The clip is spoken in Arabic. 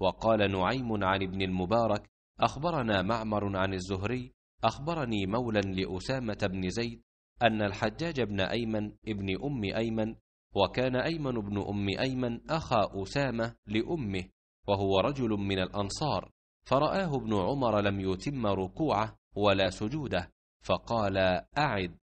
وقال نعيم عن ابن المبارك أخبرنا معمر عن الزهري أخبرني مولا لأسامة بن زيد أن الحجاج بن أيمن ابن أم أيمن وكان أيمن بن أم أيمن أخا أسامة لأمه وهو رجل من الأنصار فرآه ابن عمر لم يتم ركوعه ولا سجوده فقال أعد